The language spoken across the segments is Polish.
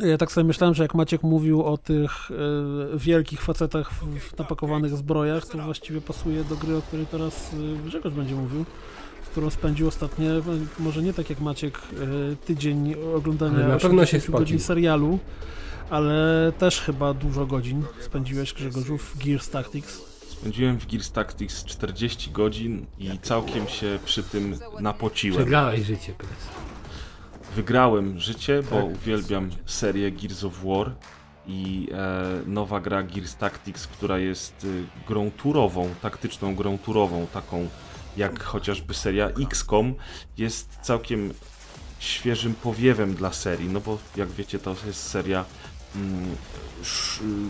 Ja tak sobie myślałem, że jak Maciek mówił o tych e, wielkich facetach w, w napakowanych zbrojach, to właściwie pasuje do gry, o której teraz e, Grzegorz będzie mówił, z którą spędził ostatnie, może nie tak jak Maciek, e, tydzień oglądania na pewno się godzin serialu, ale też chyba dużo godzin spędziłeś Grzegorzu w Gears Tactics. Spędziłem w Gears Tactics 40 godzin i całkiem się przy tym napociłem. Przegrałeś życie, prezes. Wygrałem życie, bo tak. uwielbiam serię Gears of War i e, nowa gra Gears Tactics, która jest e, grą turową, taktyczną grą turową, taką jak chociażby seria XCOM, jest całkiem świeżym powiewem dla serii, no bo jak wiecie to jest seria mm,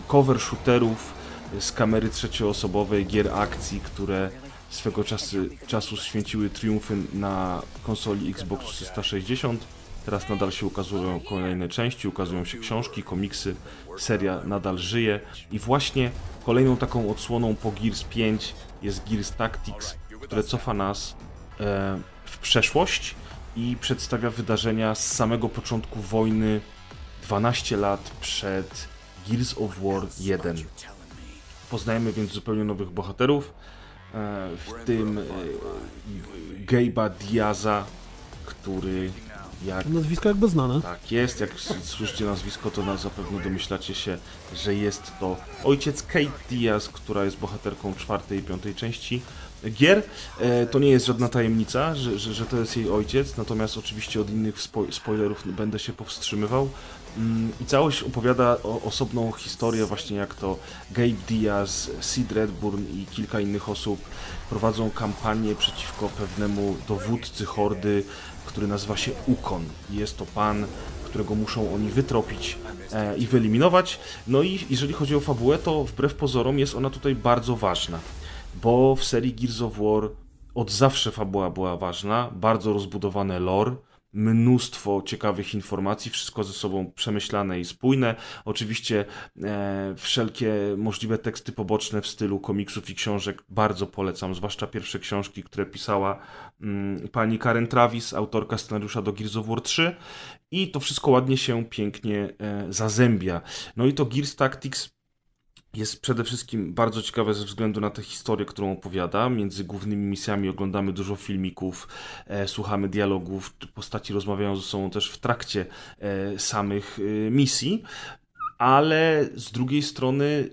cover shooterów z kamery trzecioosobowej, gier akcji, które swego czasu, czasu święciły triumfy na konsoli Xbox 360 Teraz nadal się ukazują kolejne części, ukazują się książki, komiksy, seria nadal żyje i właśnie kolejną taką odsłoną po Gears 5 jest Gears Tactics, które cofa nas e, w przeszłość i przedstawia wydarzenia z samego początku wojny 12 lat przed Gears of War 1. Poznajemy więc zupełnie nowych bohaterów, e, w tym e, Gabe'a Diaza, który jak... Nazwisko jakby znane. Tak jest, jak słyszycie nazwisko, to na zapewne domyślacie się, że jest to ojciec Kate Diaz, która jest bohaterką czwartej i piątej części gier. E, to nie jest żadna tajemnica, że, że, że to jest jej ojciec, natomiast oczywiście od innych spo spoilerów będę się powstrzymywał. Mm, I całość opowiada osobną historię, właśnie jak to Gabe Diaz, Sid Redburn i kilka innych osób prowadzą kampanię przeciwko pewnemu dowódcy hordy, który nazywa się Ukon. Jest to pan, którego muszą oni wytropić e, i wyeliminować. No i jeżeli chodzi o fabułę, to wbrew pozorom jest ona tutaj bardzo ważna bo w serii Gears of War od zawsze fabuła była ważna, bardzo rozbudowane lore, mnóstwo ciekawych informacji, wszystko ze sobą przemyślane i spójne. Oczywiście e, wszelkie możliwe teksty poboczne w stylu komiksów i książek bardzo polecam, zwłaszcza pierwsze książki, które pisała mm, pani Karen Travis, autorka scenariusza do Gears of War 3 i to wszystko ładnie się pięknie e, zazębia. No i to Gears Tactics jest przede wszystkim bardzo ciekawe ze względu na tę historię, którą opowiada. Między głównymi misjami oglądamy dużo filmików, e, słuchamy dialogów, postaci rozmawiają ze sobą też w trakcie e, samych e, misji, ale z drugiej strony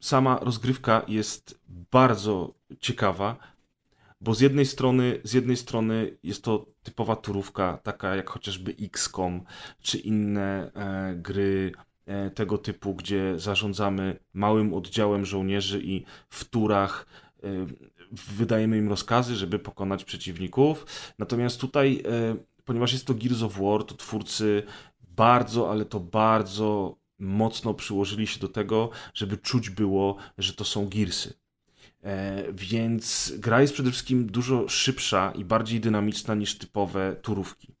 sama rozgrywka jest bardzo ciekawa, bo z jednej strony, z jednej strony jest to typowa turówka, taka jak chociażby XCOM czy inne e, gry E, tego typu, gdzie zarządzamy małym oddziałem żołnierzy i w turach e, wydajemy im rozkazy, żeby pokonać przeciwników. Natomiast tutaj, e, ponieważ jest to Gears of War, to twórcy bardzo, ale to bardzo mocno przyłożyli się do tego, żeby czuć było, że to są Gearsy. Więc gra jest przede wszystkim dużo szybsza i bardziej dynamiczna niż typowe turówki.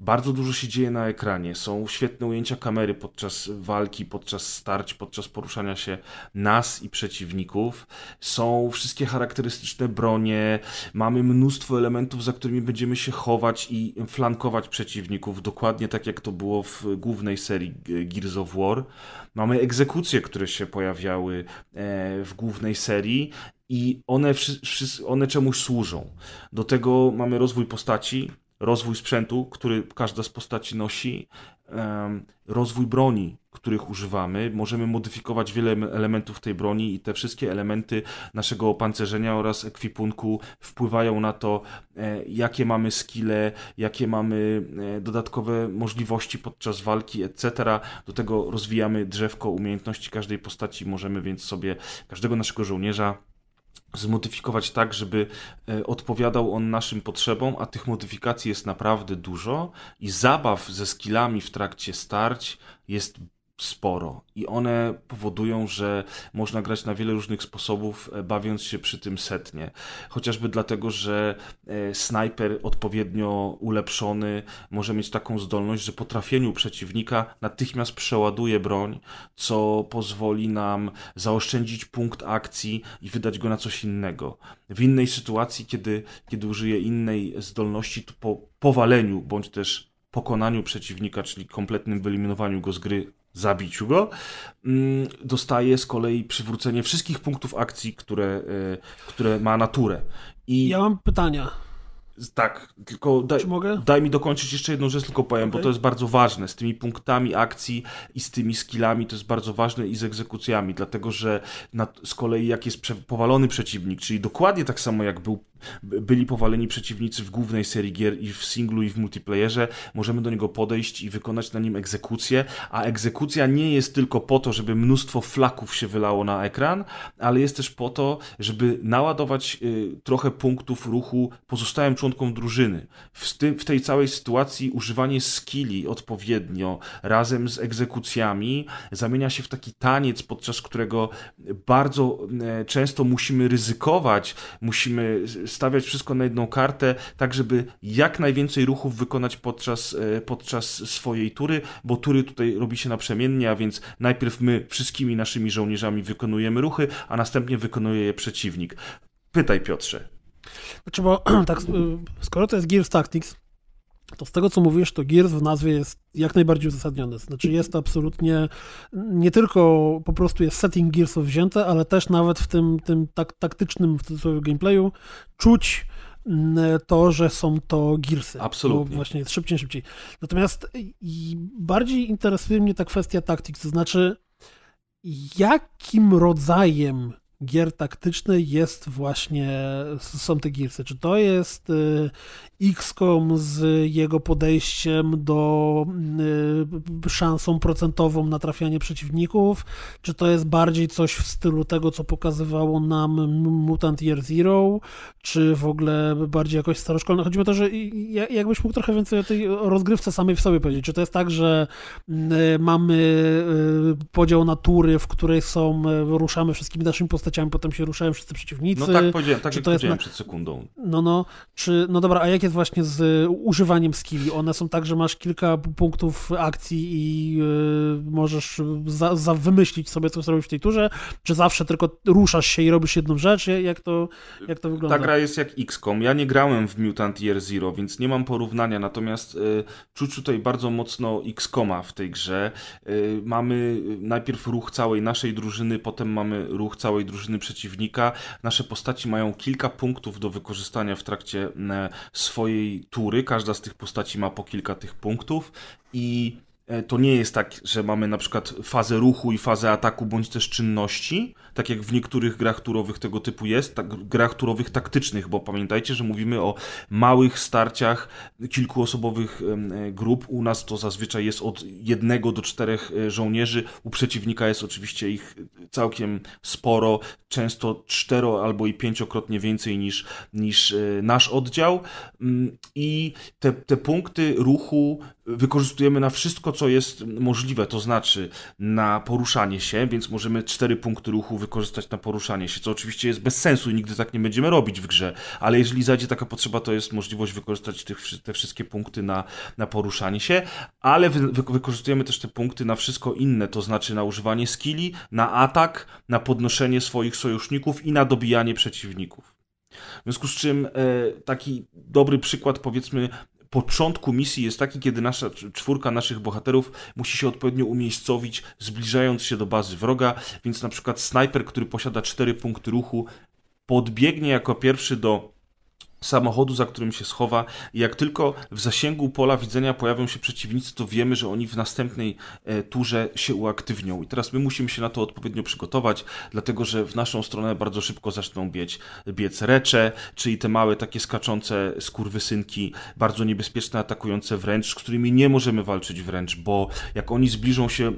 Bardzo dużo się dzieje na ekranie. Są świetne ujęcia kamery podczas walki, podczas starć, podczas poruszania się nas i przeciwników. Są wszystkie charakterystyczne bronie. Mamy mnóstwo elementów, za którymi będziemy się chować i flankować przeciwników, dokładnie tak jak to było w głównej serii Gears of War. Mamy egzekucje, które się pojawiały e, w głównej serii i one, one czemuś służą. Do tego mamy rozwój postaci, rozwój sprzętu, który każda z postaci nosi, rozwój broni, których używamy. Możemy modyfikować wiele elementów tej broni i te wszystkie elementy naszego opancerzenia oraz ekwipunku wpływają na to, e, jakie mamy skille, jakie mamy e, dodatkowe możliwości podczas walki, etc. Do tego rozwijamy drzewko umiejętności każdej postaci, możemy więc sobie każdego naszego żołnierza zmodyfikować tak, żeby e, odpowiadał on naszym potrzebom, a tych modyfikacji jest naprawdę dużo i zabaw ze skillami w trakcie starć jest sporo i one powodują, że można grać na wiele różnych sposobów, e, bawiąc się przy tym setnie. Chociażby dlatego, że e, snajper odpowiednio ulepszony może mieć taką zdolność, że po trafieniu przeciwnika natychmiast przeładuje broń, co pozwoli nam zaoszczędzić punkt akcji i wydać go na coś innego. W innej sytuacji, kiedy, kiedy użyje innej zdolności, to po powaleniu bądź też pokonaniu przeciwnika, czyli kompletnym wyeliminowaniu go z gry zabiciu go, mm, dostaje z kolei przywrócenie wszystkich punktów akcji, które, e, które ma naturę. I... Ja mam pytania. Tak, tylko daj, daj, mi dokończyć jeszcze jedną rzecz, tylko powiem, okay. bo to jest bardzo ważne. Z tymi punktami akcji i z tymi skillami to jest bardzo ważne i z egzekucjami, dlatego że na, z kolei jak jest powalony przeciwnik, czyli dokładnie tak samo jak był byli powaleni przeciwnicy w głównej serii gier i w singlu i w multiplayerze, możemy do niego podejść i wykonać na nim egzekucję, a egzekucja nie jest tylko po to, żeby mnóstwo flaków się wylało na ekran, ale jest też po to, żeby naładować y, trochę punktów ruchu pozostałym członkom drużyny. W, tym, w tej całej sytuacji używanie skilli odpowiednio razem z egzekucjami zamienia się w taki taniec, podczas którego bardzo e, często musimy ryzykować, musimy stawiać wszystko na jedną kartę, tak żeby jak najwięcej ruchów wykonać podczas, e, podczas swojej tury, bo tury tutaj robi się naprzemiennie, a więc najpierw my wszystkimi naszymi żołnierzami wykonujemy ruchy, a następnie wykonuje je przeciwnik. Pytaj Piotrze. Znaczy, bo tak, e, skoro to jest Gears Tactics, to z tego co mówisz, to Gears w nazwie jest jak najbardziej uzasadnione. Znaczy jest to absolutnie, nie tylko po prostu jest setting Gearsów wzięte, ale też nawet w tym, tym tak, taktycznym w cudzysłowie gameplayu czuć mm, to, że są to Gearsy. Absolutnie. Bo właśnie jest szybciej, szybciej. Natomiast bardziej interesuje mnie ta kwestia taktyk, to znaczy jakim rodzajem gier taktycznych jest właśnie, są te Gearsy. Czy to jest y, XCOM z jego podejściem do y, szansą procentową na trafianie przeciwników, czy to jest bardziej coś w stylu tego, co pokazywało nam Mutant Year Zero, czy w ogóle bardziej jakoś staroszkolne. Chodzi mi o to, że jakbyś mógł trochę więcej o tej rozgrywce samej w sobie powiedzieć. Czy to jest tak, że y, mamy y, podział natury, w której są, ruszamy wszystkimi naszymi postaciami, potem się ruszają wszyscy przeciwnicy? No tak powiedziałem, tak jak to jest na... przed sekundą. No, no, czy, no dobra, a jakie jest właśnie z e, używaniem skilli. One są tak, że masz kilka punktów akcji i yy, możesz za, za wymyślić sobie, co zrobić w tej turze, czy zawsze tylko ruszasz się i robisz jedną rzecz? Jak to, jak to wygląda? Ta gra jest jak XCOM. Ja nie grałem w Mutant Year Zero, więc nie mam porównania, natomiast yy, e, czuć tutaj bardzo mocno XCOMa w tej grze. Yy, mamy najpierw ruch całej naszej drużyny, potem mamy ruch całej drużyny przeciwnika. Nasze postaci mają kilka punktów do wykorzystania w trakcie swoich swojej tury. Każda z tych postaci ma po kilka tych punktów i E, to nie jest tak, że mamy na przykład fazę ruchu i fazę ataku, bądź też czynności, tak jak w niektórych grach turowych tego typu jest, tak, grach turowych taktycznych, bo pamiętajcie, że mówimy o małych starciach kilkuosobowych e, grup. U nas to zazwyczaj jest od jednego do czterech e, żołnierzy, u przeciwnika jest oczywiście ich całkiem sporo, często cztero albo i pięciokrotnie więcej niż, niż nasz oddział. Mm, I te, te punkty ruchu wykorzystujemy na wszystko, co jest możliwe, to znaczy na poruszanie się, więc możemy cztery punkty ruchu wykorzystać na poruszanie się, co oczywiście jest bez sensu i nigdy tak nie będziemy robić w grze, ale jeżeli zajdzie taka potrzeba, to jest możliwość wykorzystać tych, te wszystkie punkty na, na poruszanie się, ale wy, wy, wykorzystujemy też te punkty na wszystko inne, to znaczy na używanie skilli, na atak, na podnoszenie swoich sojuszników i na dobijanie przeciwników. W związku z czym e, taki dobry przykład, powiedzmy, początku misji jest taki, kiedy nasza czwórka naszych bohaterów musi się odpowiednio umiejscowić, zbliżając się do bazy wroga, więc na przykład snajper, który posiada cztery punkty ruchu, podbiegnie jako pierwszy do samochodu, za którym się schowa. Jak tylko w zasięgu pola widzenia pojawią się przeciwnicy, to wiemy, że oni w następnej e, turze się uaktywnią. I teraz my musimy się na to odpowiednio przygotować, dlatego że w naszą stronę bardzo szybko zaczną biec, biec recze, czyli te małe takie skaczące skurwysynki, bardzo niebezpieczne, atakujące wręcz, z którymi nie możemy walczyć wręcz, bo jak oni zbliżą się e,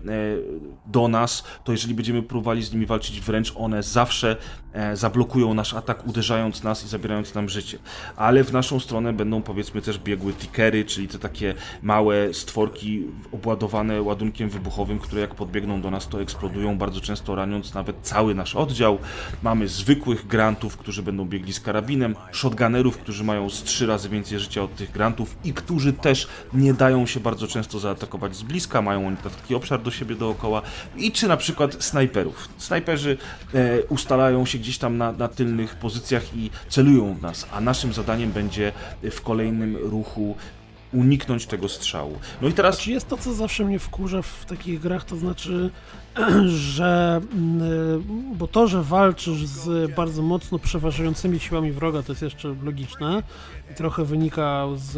do nas, to jeżeli będziemy próbowali z nimi walczyć wręcz, one zawsze e, zablokują nasz atak, uderzając nas i zabierając nam życie ale w naszą stronę będą powiedzmy też biegły tickery, czyli te takie małe stworki obładowane ładunkiem wybuchowym, które jak podbiegną do nas to eksplodują, bardzo często raniąc nawet cały nasz oddział. Mamy zwykłych grantów, którzy będą biegli z karabinem, shotgunnerów, którzy mają z trzy razy więcej życia od tych grantów i którzy też nie dają się bardzo często zaatakować z bliska, mają oni taki obszar do siebie dookoła i czy na przykład snajperów. Snajperzy e, ustalają się gdzieś tam na, na tylnych pozycjach i celują w nas, a nasz naszym zadaniem będzie w kolejnym ruchu uniknąć tego strzału. No i teraz... Znaczy jest to, co zawsze mnie wkurza w takich grach, to znaczy że mm, e, bo to, że walczysz z bardzo mocno przeważającymi siłami wroga, to jest jeszcze logiczne. Trochę wynika z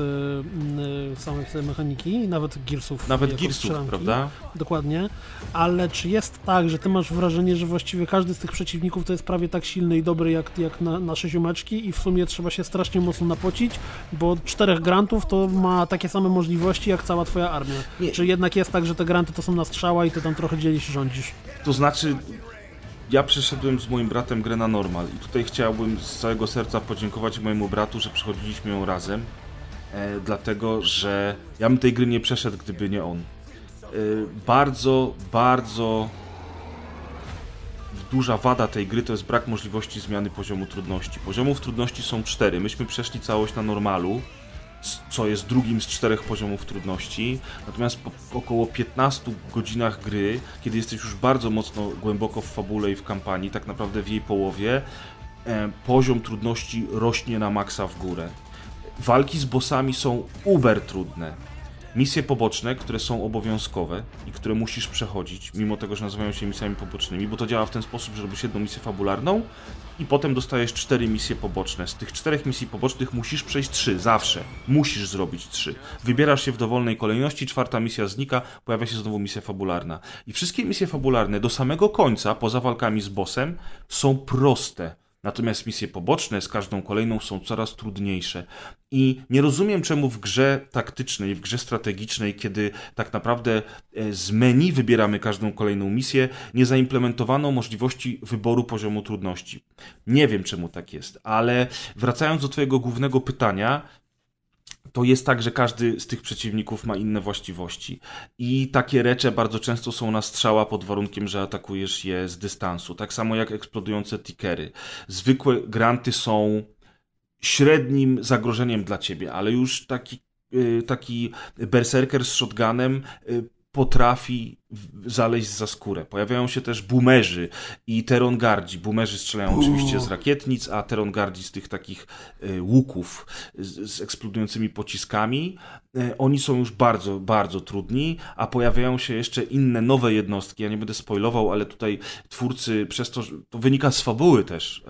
mm, e, samej mechaniki, nawet Gearsów. Nawet Gearsów, prawda? Dokładnie. Ale czy jest tak, że ty masz wrażenie, że właściwie każdy z tych przeciwników to jest prawie tak silny i dobry jak, jak na, nasze ziomeczki i w sumie trzeba się strasznie mocno napocić, bo czterech grantów to ma takie same możliwości jak cała twoja armia. Nie. Czy jednak jest tak, że te granty to są na strzała i ty tam trochę dzielisz rząd? sądzisz? To znaczy, ja przeszedłem z moim bratem grę na normal i tutaj chciałbym z całego serca podziękować mojemu bratu, że przechodziliśmy ją razem, e, dlatego że ja bym tej gry nie przeszedł, gdyby nie on. E, bardzo, bardzo duża wada tej gry to jest brak możliwości zmiany poziomu trudności. Poziomów trudności są cztery. Myśmy przeszli całość na normalu co jest drugim z czterech poziomów trudności. Natomiast po około 15 godzinach gry, kiedy jesteś już bardzo mocno głęboko w fabule i w kampanii, tak naprawdę w jej połowie, e, poziom trudności rośnie na maksa w górę. Walki z bossami są uber trudne misje poboczne, które są obowiązkowe i które musisz przechodzić, mimo tego, że nazywają się misjami pobocznymi, bo to działa w ten sposób, że robisz jedną misję fabularną i potem dostajesz cztery misje poboczne. Z tych czterech misji pobocznych musisz przejść trzy, zawsze. Musisz zrobić trzy. Wybierasz się w dowolnej kolejności, czwarta misja znika, pojawia się znowu misja fabularna. I wszystkie misje fabularne do samego końca, poza walkami z bossem, są proste Natomiast misje poboczne z każdą kolejną są coraz trudniejsze. I nie rozumiem, czemu w grze taktycznej, w grze strategicznej, kiedy tak naprawdę e, z menu wybieramy każdą kolejną misję, nie zaimplementowano możliwości wyboru poziomu trudności. Nie wiem, czemu tak jest, ale wracając do Twojego głównego pytania, to jest tak, że każdy z tych przeciwników ma inne właściwości. I takie recze bardzo często są na strzała pod warunkiem, że atakujesz je z dystansu. Tak samo jak eksplodujące tickery. Zwykłe granty są średnim zagrożeniem dla ciebie, ale już taki, y, taki berserker z shotgunem y, potrafi zaleźć za skórę. Pojawiają się też boomerzy i terongardzi. Boomerzy strzelają oczywiście z rakietnic, a terongardzi z tych takich e, łuków z, z eksplodującymi pociskami. E, oni są już bardzo, bardzo trudni, a pojawiają się jeszcze inne, nowe jednostki. Ja nie będę spoilował, ale tutaj twórcy, przez to, to wynika z fabuły też,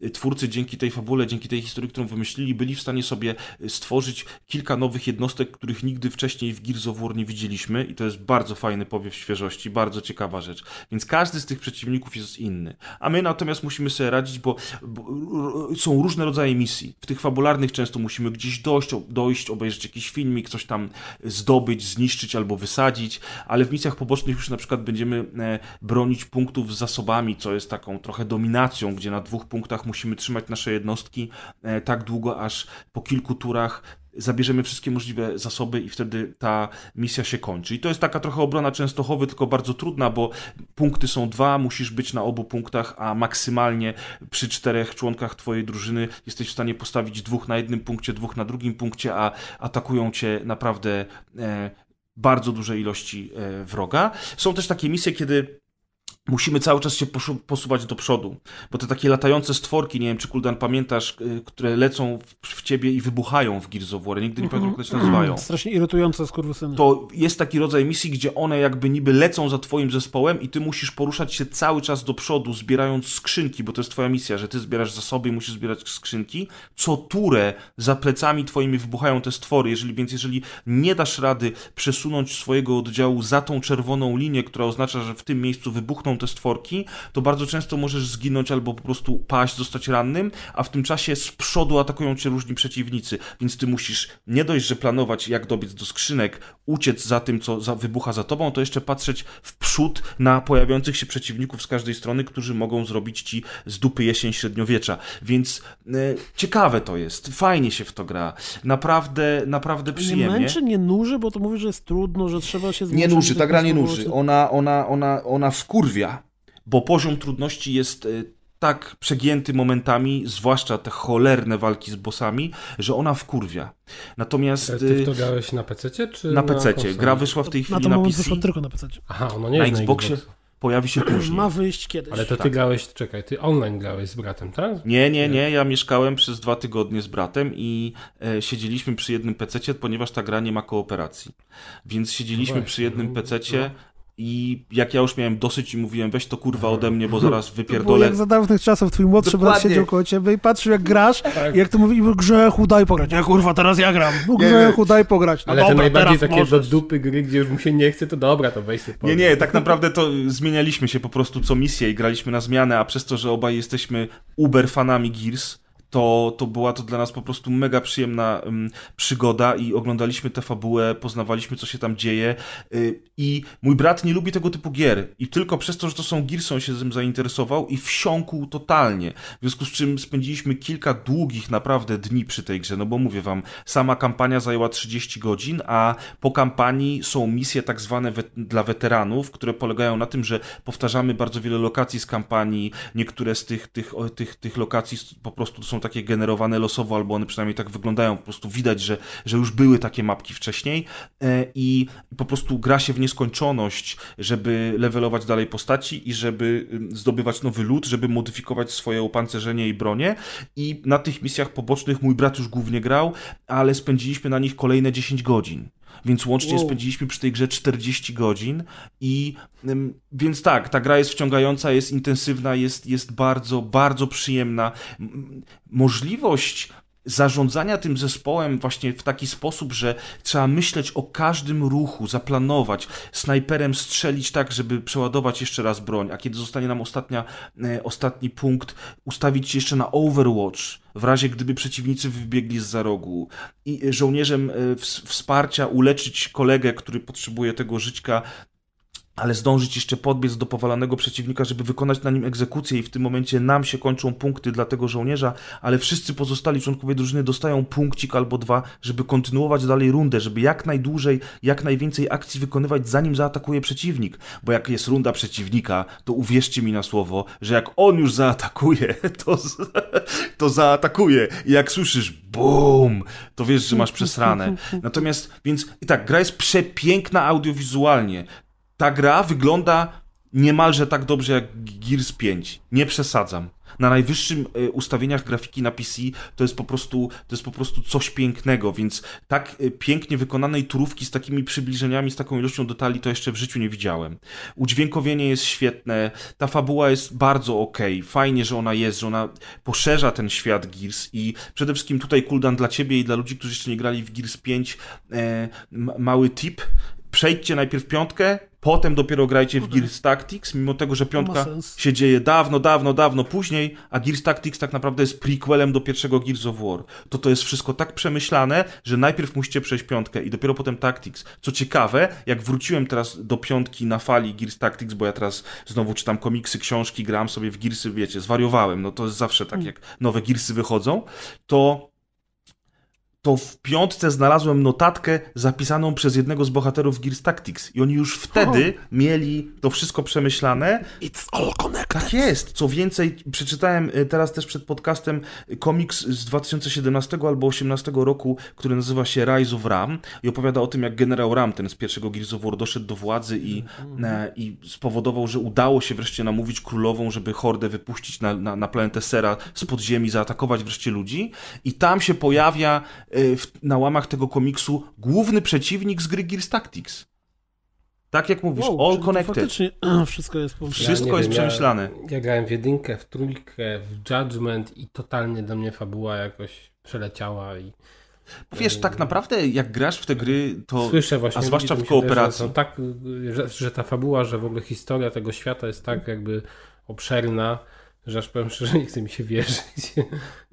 e, twórcy dzięki tej fabule, dzięki tej historii, którą wymyślili, byli w stanie sobie stworzyć kilka nowych jednostek, których nigdy wcześniej w Gears of War nie widzieliśmy i to jest bardzo fajny powiew świeżości. Bardzo ciekawa rzecz. Więc każdy z tych przeciwników jest inny. A my natomiast musimy sobie radzić, bo, bo są różne rodzaje misji. W tych fabularnych często musimy gdzieś dojść, dojść, obejrzeć jakiś filmik, coś tam zdobyć, zniszczyć albo wysadzić, ale w misjach pobocznych już na przykład będziemy e, bronić punktów z zasobami, co jest taką trochę dominacją, gdzie na dwóch punktach musimy trzymać nasze jednostki e, tak długo, aż po kilku turach zabierzemy wszystkie możliwe zasoby i wtedy ta misja się kończy. I to jest taka trochę obrona Częstochowy, tylko bardzo trudna, bo punkty są dwa, musisz być na obu punktach, a maksymalnie przy czterech członkach twojej drużyny jesteś w stanie postawić dwóch na jednym punkcie, dwóch na drugim punkcie, a atakują cię naprawdę e, bardzo duże ilości e, wroga. Są też takie misje, kiedy musimy cały czas się posuwać do przodu, bo te takie latające stworki, nie wiem czy Kuldan pamiętasz, y, które lecą w, w ciebie i wybuchają w Gears of War, nigdy nie mhm. pamiętam jak to się nazywają. Mhm. Strasznie irytujące skurwysyny. To jest taki rodzaj misji, gdzie one jakby niby lecą za twoim zespołem i ty musisz poruszać się cały czas do przodu, zbierając skrzynki, bo to jest twoja misja, że ty zbierasz zasoby i musisz zbierać skrzynki, co turę za plecami twoimi wybuchają te stwory, jeżeli, więc jeżeli nie dasz rady przesunąć swojego oddziału za tą czerwoną linię, która oznacza, że w tym miejscu wybuchną te stworki, to bardzo często możesz zginąć albo po prostu paść, zostać rannym, a w tym czasie z przodu atakują cię różni przeciwnicy, więc ty musisz nie dość, że planować jak dobiec do skrzynek, uciec za tym, co za, wybucha za tobą, to jeszcze patrzeć w przód na pojawiających się przeciwników z każdej strony, którzy mogą zrobić ci z dupy jesień średniowiecza. Więc e, ciekawe to jest, fajnie się w to gra, naprawdę, naprawdę przyjemnie. Nie męczy, nie nuży, bo to mówisz, że jest trudno, że trzeba się... Nie nuży, ta gra nie nuży, ona, ona, ona, ona w kurwie bo poziom trudności jest e, tak przegięty momentami, zwłaszcza te cholerne walki z bossami, że ona wkurwia. Natomiast... ty w to e, grałeś na PC czy Na, PC. -cie. Gra wyszła w tej chwili na, na PC. wyszła tylko na PC. Aha, no nie na jest Xboxie. pojawi się później. Ma wyjść kiedyś. Ale to ty tak. grałeś, czekaj, ty online grałeś z bratem, tak? Nie, nie, nie, ja mieszkałem przez dwa tygodnie z bratem i e, siedzieliśmy przy jednym pececie, ponieważ ta gra nie ma kooperacji. Więc siedzieliśmy no właśnie, przy jednym pececie, no. I jak ja już miałem dosyć i mówiłem, weź to kurwa ode mnie, bo zaraz wypierdolę. Bo jak za dawnych czasów twój młodszy Dokładnie. brat siedział koło ciebie i patrzył jak grasz tak. i jak to mówi, grzechu daj pograć. Ja kurwa, teraz ja gram. No, grzechu daj pograć. No, Ale dobra, te najbardziej takie możesz. do dupy gry, gdzie już mu się nie chce, to dobra, to weź sobie Nie, nie, tak naprawdę to zmienialiśmy się po prostu co misję i graliśmy na zmianę, a przez to, że obaj jesteśmy uber fanami Gears, to, to była to dla nas po prostu mega przyjemna przygoda i oglądaliśmy tę fabułę, poznawaliśmy, co się tam dzieje. Y, I mój brat nie lubi tego typu gier. I tylko przez to, że to są Gears, on się tym zainteresował i wsiąkł totalnie. W związku z czym spędziliśmy kilka długich naprawdę dni przy tej grze. No bo mówię wam, sama kampania zajęła 30 godzin, a po kampanii są misje tak zwane we dla weteranów, które polegają na tym, że powtarzamy bardzo wiele lokacji z kampanii. Niektóre z tych, tych, tych, tych lokacji po prostu są takie generowane losowo, albo one przynajmniej tak wyglądają. Po prostu widać, że, że już były takie mapki wcześniej e, i po prostu gra się w nieskończoność, żeby levelować dalej postaci i żeby zdobywać nowy lód, żeby modyfikować swoje opancerzenie i bronie. I na tych misjach pobocznych mój brat już głównie grał, ale spędziliśmy na nich kolejne 10 godzin. Więc łącznie wow. spędziliśmy przy tej grze 40 godzin i więc tak, ta gra jest wciągająca, jest intensywna, jest, jest bardzo, bardzo przyjemna. Możliwość zarządzania tym zespołem właśnie w taki sposób, że trzeba myśleć o każdym ruchu, zaplanować, snajperem strzelić tak, żeby przeładować jeszcze raz broń, a kiedy zostanie nam ostatnia, e, ostatni punkt, ustawić się jeszcze na Overwatch, w razie gdyby przeciwnicy wybiegli z za rogu i e, żołnierzem e, wsparcia uleczyć kolegę, który potrzebuje tego żyćka ale zdążyć jeszcze podbiec do powalanego przeciwnika, żeby wykonać na nim egzekucję i w tym momencie nam się kończą punkty dla tego żołnierza, ale wszyscy pozostali członkowie drużyny dostają punkcik albo dwa, żeby kontynuować dalej rundę, żeby jak najdłużej, jak najwięcej akcji wykonywać zanim zaatakuje przeciwnik, bo jak jest runda przeciwnika, to uwierzcie mi na słowo, że jak on już zaatakuje, to, to zaatakuje i jak słyszysz BUM, to wiesz, że masz przesrane. Natomiast, więc i tak, gra jest przepiękna audiowizualnie, ta gra wygląda niemalże tak dobrze jak Gears 5. Nie przesadzam. Na najwyższym e, ustawieniach grafiki na PC to jest po prostu, to jest po prostu coś pięknego, więc tak e, pięknie wykonanej turówki z takimi przybliżeniami, z taką ilością detali to jeszcze w życiu nie widziałem. Udźwiękowienie jest świetne, ta fabuła jest bardzo okej, okay. fajnie, że ona jest, że ona poszerza ten świat Gears i przede wszystkim tutaj Kuldan dla ciebie i dla ludzi, którzy jeszcze nie grali w Gears 5 e, mały tip, przejdźcie najpierw piątkę, potem dopiero grajcie w Gears Tactics, mimo tego, że piątka się dzieje dawno, dawno, dawno później, a Gears Tactics tak naprawdę jest prequelem do pierwszego Gears of War. To to jest wszystko tak przemyślane, że najpierw musicie przejść piątkę i dopiero potem Tactics. Co ciekawe, jak wróciłem teraz do piątki na fali Gears Tactics, bo ja teraz znowu czytam komiksy, książki, gram sobie w Gearsy, wiecie, zwariowałem, no to jest zawsze tak, hmm. jak nowe Gearsy wychodzą, to to w piątce znalazłem notatkę zapisaną przez jednego z bohaterów Gears Tactics. I oni już wtedy oh. mieli to wszystko przemyślane. It's all connected. Tak jest. Co więcej, przeczytałem e, teraz też przed podcastem komiks z 2017 albo 2018 roku, który nazywa się Rise of Ram i opowiada o tym, jak generał Ram, ten z pierwszego Gears of War, doszedł do władzy i, mm. i spowodował, że udało się wreszcie namówić królową, żeby hordę wypuścić na, na, na planetę Sera z podziemi, zaatakować wreszcie ludzi. I tam się pojawia Y, w, na łamach tego komiksu główny przeciwnik z gry Gears Tactics. Tak jak mówisz, wow, all connected. Faktycznie wszystko jest Wszystko jest wiem, przemyślane. Ja, ja, grałem w jedynkę, w trójkę, w Judgment i totalnie do mnie fabuła jakoś przeleciała i... Wiesz, tak y, naprawdę jak grasz w te gry, to. Słyszę właśnie. A zwłaszcza w kooperacji. Też, że, tak, że, że, ta fabuła, że w ogóle historia tego świata jest tak jakby obszerna, że aż powiem szczerze, nie chce mi się wierzyć.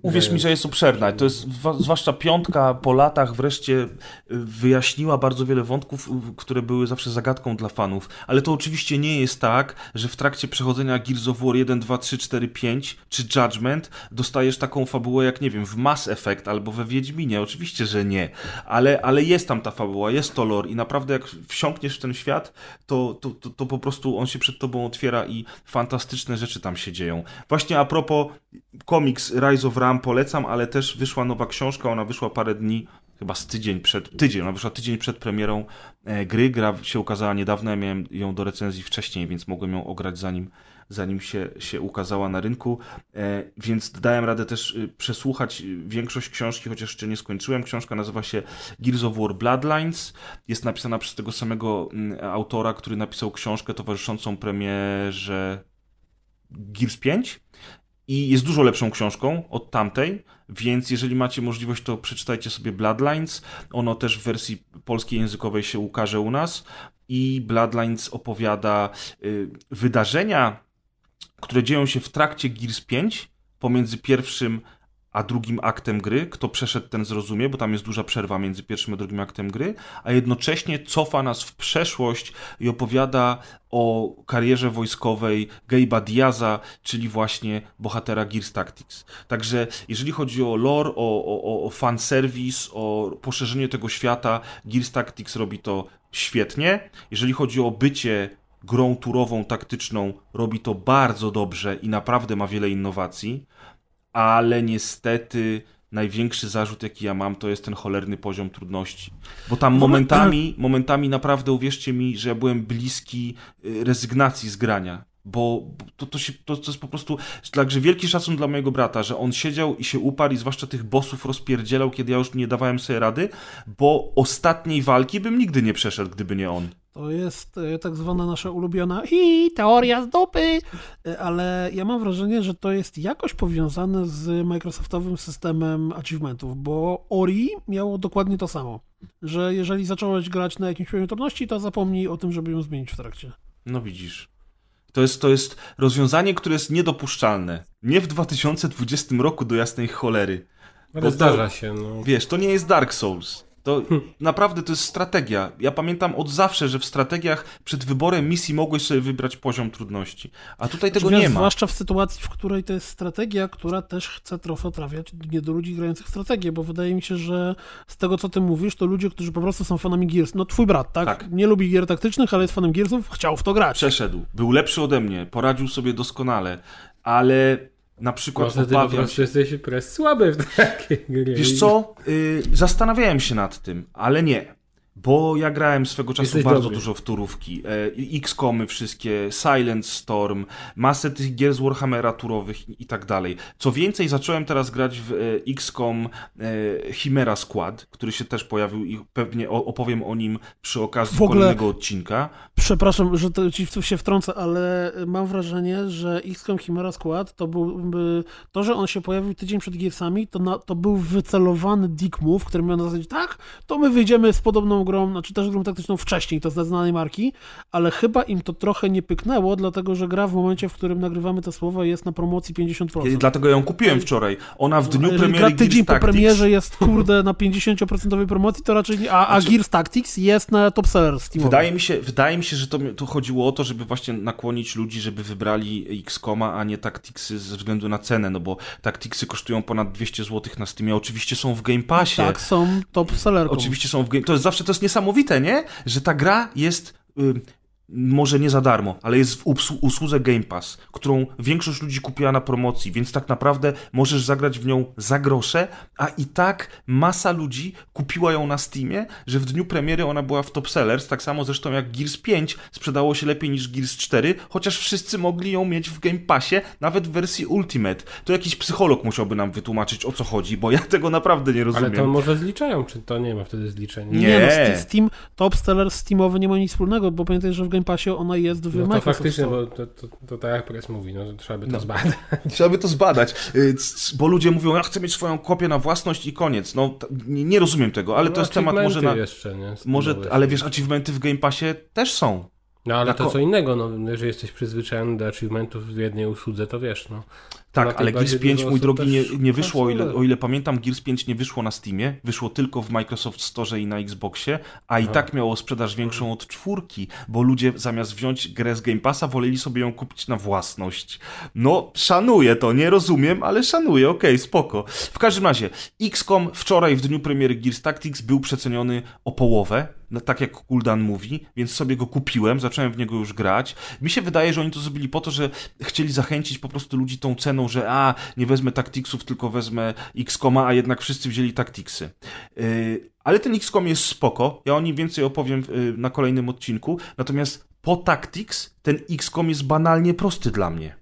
Uwierz mi, że jest obszerna. To jest, zwłaszcza piątka po latach wreszcie y, wyjaśniła bardzo wiele wątków, y, które były zawsze zagadką dla fanów. Ale to oczywiście nie jest tak, że w trakcie przechodzenia Gears of War 1, 2, 3, 4, 5 czy Judgment dostajesz taką fabułę jak, nie wiem, w Mass Effect albo we Wiedźminie. Oczywiście, że nie. Ale, ale jest tam ta fabuła, jest to lore i naprawdę jak wsiąkniesz w ten świat, to, to, to, to po prostu on się przed tobą otwiera i fantastyczne rzeczy tam się dzieją. Właśnie a propos komiks Rise of Ram polecam, ale też wyszła nowa książka, ona wyszła parę dni, chyba z tydzień przed, tydzień, ona wyszła tydzień przed premierą e, gry, gra się ukazała niedawno, ja miałem ją do recenzji wcześniej, więc mogłem ją ograć zanim zanim się, się ukazała na rynku, e, więc dałem radę też y, przesłuchać y, większość książki, chociaż jeszcze nie skończyłem. Książka nazywa się Gears of War Bloodlines. Jest napisana przez tego samego mm, autora, który napisał książkę towarzyszącą premierze Gears 5 i jest dużo lepszą książką od tamtej, więc jeżeli macie możliwość, to przeczytajcie sobie Bloodlines. Ono też w wersji polskiej językowej się ukaże u nas. I Bloodlines opowiada y, wydarzenia, które dzieją się w trakcie Gears 5 pomiędzy pierwszym a drugim aktem gry, kto przeszedł, ten zrozumie, bo tam jest duża przerwa między pierwszym a drugim aktem gry, a jednocześnie cofa nas w przeszłość i opowiada o karierze wojskowej Gabe'a Diaza, czyli właśnie bohatera Gears Tactics. Także jeżeli chodzi o lore, o, o, o o poszerzenie tego świata, Gears Tactics robi to świetnie. Jeżeli chodzi o bycie grą turową, taktyczną, robi to bardzo dobrze i naprawdę ma wiele innowacji ale niestety największy zarzut, jaki ja mam, to jest ten cholerny poziom trudności. Bo tam momentami, momentami naprawdę uwierzcie mi, że ja byłem bliski y, rezygnacji z grania. Bo to, to, się, to, to jest po prostu. Także wielki szacun dla mojego brata, że on siedział i się uparł, i zwłaszcza tych bossów rozpierdzielał, kiedy ja już nie dawałem sobie rady, bo ostatniej walki bym nigdy nie przeszedł, gdyby nie on. To jest e, tak zwana nasza ulubiona i teoria z dupy, e, ale ja mam wrażenie, że to jest jakoś powiązane z Microsoftowym systemem achievementów, bo Ori miało dokładnie to samo, że jeżeli zacząłeś grać na jakimś poziomie trudności, to zapomnij o tym, żeby ją zmienić w trakcie. No widzisz. To jest, to jest rozwiązanie, które jest niedopuszczalne. Nie w 2020 roku do jasnej cholery. Bo zdarza to, się, no. Wiesz, to nie jest Dark Souls. To naprawdę to jest strategia. Ja pamiętam od zawsze, że w strategiach przed wyborem misji mogłeś sobie wybrać poziom trudności. A tutaj tego Natomiast znaczy, nie ma. Zwłaszcza w sytuacji, w której to jest strategia, która też chce trochę trafiać nie do ludzi grających w strategię, bo wydaje mi się, że z tego co ty mówisz, to ludzie, którzy po prostu są fanami Gears. No twój brat, tak? tak. Nie lubi gier taktycznych, ale jest fanem Gearsów, chciał w to grać. Przeszedł. Był lepszy ode mnie, poradził sobie doskonale, ale na przykład Może obawiam się... jesteś słaby w takiej grze. Wiesz co, y, zastanawiałem się nad tym, ale nie. Bo ja grałem swego czasu Jesteś bardzo dobry. dużo w turówki. E, X-komy wszystkie, Silent Storm, masę tych gier z Warhammera turowych i tak dalej. Co więcej, zacząłem teraz grać w e, X-com e, Chimera Squad, który się też pojawił i pewnie opowiem o nim przy okazji w ogóle, kolejnego odcinka. Przepraszam, że to ci się wtrącę, ale mam wrażenie, że X-com Chimera Squad to był... To, że on się pojawił tydzień przed Gearsami, to, na, to był wycelowany dick move, który miał na zasadzie tak, to my wyjdziemy z podobną grą, znaczy też grą taktyczną wcześniej, to z znanej marki, ale chyba im to trochę nie pyknęło, dlatego że gra w momencie, w którym nagrywamy te słowa jest na promocji 50%. I dlatego ją kupiłem wczoraj. Ona w dniu premiery gra tydzień Gears po premierze jest, kurde, na 50% promocji, to raczej nie, a, a znaczy, Gears Tactics jest na top seller Wydaje mi się, wydaje mi się, że to, to chodziło o to, żeby właśnie nakłonić ludzi, żeby wybrali X-Koma, a nie Tacticsy ze względu na cenę, no bo Tacticsy kosztują ponad 200 zł na Steamie, oczywiście są w Game Passie. Tak, są top seller. Oczywiście są w Game... To jest zawsze to jest niesamowite, nie? Że ta gra jest może nie za darmo, ale jest w usłudze Game Pass, którą większość ludzi kupiła na promocji, więc tak naprawdę możesz zagrać w nią za grosze, a i tak masa ludzi kupiła ją na Steamie, że w dniu premiery ona była w top sellers, tak samo zresztą jak Gears 5 sprzedało się lepiej niż Gears 4, chociaż wszyscy mogli ją mieć w Game Passie, nawet w wersji Ultimate. To jakiś psycholog musiałby nam wytłumaczyć o co chodzi, bo ja tego naprawdę nie rozumiem. Ale to może zliczają, czy to nie ma wtedy zliczenia? Nie, nie no, Steam, top seller Steamowy nie ma nic wspólnego, bo pamiętaj, że w Game Game Passie ona jest w no to faktycznie, bo to, to, to tak jak Press mówi, no, trzeba by to no. zbadać. Trzeba by to zbadać, y, bo ludzie mówią, ja chcę mieć swoją kopię na własność i koniec. No, nie rozumiem tego, ale no, to jest temat może na... Jeszcze, nie? Może, ale wiesz, achievementy w Game Passie też są. No ale to co innego, no, jeżeli jesteś przyzwyczajony do achievementów w jednej usłudze, to wiesz, no. Tak, ale Gears 5, mój drogi, nie, nie wyszło, o ile, o ile, pamiętam, Gears 5 nie wyszło na Steamie, wyszło tylko w Microsoft Store i na Xboxie, a i tak miało sprzedaż większą od czwórki, bo ludzie zamiast wziąć grę z Game Passa, woleli sobie ją kupić na własność. No, szanuję to, nie rozumiem, ale szanuję, okej, okay, spoko. W każdym razie, XCOM wczoraj w dniu premiery Gears Tactics był przeceniony o połowę, no, tak jak Kuldan mówi, więc sobie go kupiłem, zacząłem w niego już grać. Mi się wydaje, że oni to zrobili po to, że chcieli zachęcić po prostu ludzi tą ceną, że a, nie wezmę Tacticsów, tylko wezmę XCOM, a jednak wszyscy wzięli Tacticsy. Yy, ale ten XCOM jest spoko, ja o nim więcej opowiem yy, na kolejnym odcinku, natomiast po Tactics ten XCOM jest banalnie prosty dla mnie.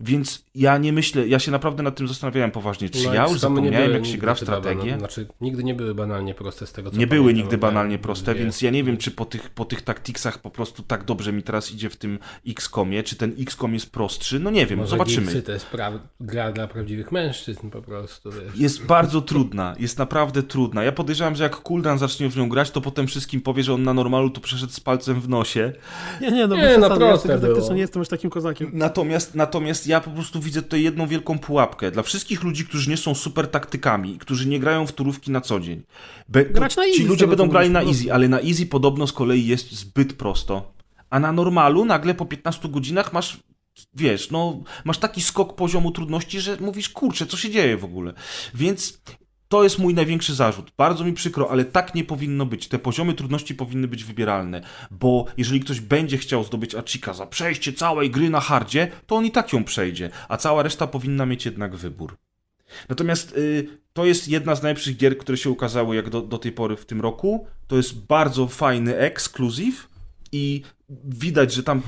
Więc ja nie myślę, ja się naprawdę nad tym zastanawiałem poważnie, czy no, ja już zapomniałem, jak się gra w strategię. znaczy, nigdy nie były banalnie proste z tego, co Nie były nigdy banalnie proste, więc ja nie wiem, czy po tych, po tych taktiksach po prostu tak dobrze mi teraz idzie w tym X-komie, czy ten X-kom jest prostszy, no nie wiem, Może zobaczymy. Gimpsy to jest gra dla prawdziwych mężczyzn po prostu. Wiesz. Jest bardzo trudna, jest naprawdę trudna. Ja podejrzewam, że jak Kuldan zacznie w nią grać, to potem wszystkim powie, że on na normalu tu przeszedł z palcem w nosie. Nie, nie, no, nie, no proste ja było. nie jestem już takim kozakiem. Natomiast, natomiast Natomiast ja po prostu widzę tutaj jedną wielką pułapkę. Dla wszystkich ludzi, którzy nie są super taktykami, którzy nie grają w turówki na co dzień. Be Grać na easy, ci ludzie będą grali na easy, ale na easy podobno z kolei jest zbyt prosto. A na normalu nagle po 15 godzinach masz wiesz, no, masz taki skok poziomu trudności, że mówisz, kurczę, co się dzieje w ogóle. Więc to jest mój największy zarzut. Bardzo mi przykro, ale tak nie powinno być. Te poziomy trudności powinny być wybieralne, bo jeżeli ktoś będzie chciał zdobyć Achika za przejście całej gry na hardzie, to on i tak ją przejdzie, a cała reszta powinna mieć jednak wybór. Natomiast y, to jest jedna z najlepszych gier, które się ukazały jak do, do tej pory w tym roku. To jest bardzo fajny ekskluzyw i widać, że tam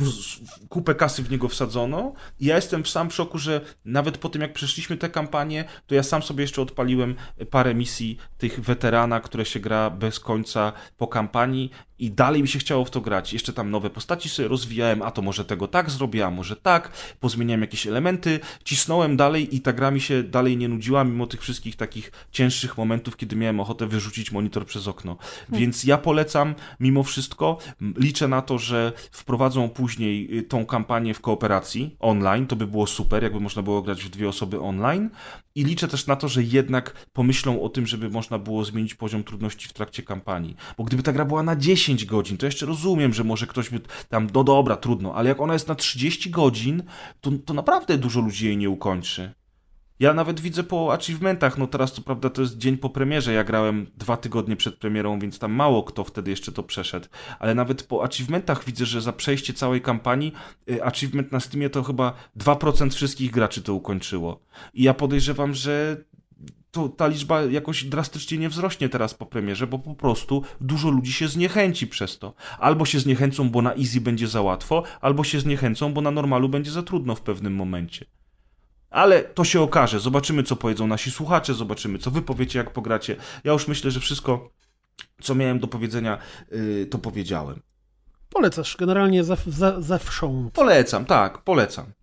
kupę kasy w niego wsadzono. I ja jestem w sam w szoku, że nawet po tym, jak przeszliśmy tę kampanię, to ja sam sobie jeszcze odpaliłem parę misji tych weterana, które się gra bez końca po kampanii i dalej mi się chciało w to grać. Jeszcze tam nowe postaci sobie rozwijałem, a to może tego tak zrobię, a może tak, pozmieniałem jakieś elementy, cisnąłem dalej i ta gra mi się dalej nie nudziła, mimo tych wszystkich takich cięższych momentów, kiedy miałem ochotę wyrzucić monitor przez okno. Hmm. Więc ja polecam mimo wszystko, liczę na to, że wprowadzą później y, tą kampanię w kooperacji online, to by było super, jakby można było grać w dwie osoby online i liczę też na to, że jednak pomyślą o tym, żeby można było zmienić poziom trudności w trakcie kampanii, bo gdyby ta gra była na 10, 10 godzin, to jeszcze rozumiem, że może ktoś mi tam, no dobra, trudno, ale jak ona jest na 30 godzin, to, to naprawdę dużo ludzi jej nie ukończy. Ja nawet widzę po achievementach, no teraz to prawda to jest dzień po premierze, ja grałem dwa tygodnie przed premierą, więc tam mało kto wtedy jeszcze to przeszedł, ale nawet po achievementach widzę, że za przejście całej kampanii y, achievement na Steamie to chyba 2% wszystkich graczy to ukończyło. I ja podejrzewam, że to ta liczba jakoś drastycznie nie wzrośnie teraz po premierze, bo po prostu dużo ludzi się zniechęci przez to. Albo się zniechęcą, bo na easy będzie za łatwo, albo się zniechęcą, bo na normalu będzie za trudno w pewnym momencie. Ale to się okaże. Zobaczymy, co powiedzą nasi słuchacze, zobaczymy, co wy powiecie, jak pogracie. Ja już myślę, że wszystko, co miałem do powiedzenia, yy, to powiedziałem. Polecasz, generalnie zew, ze, zewsząd. Polecam, tak, polecam.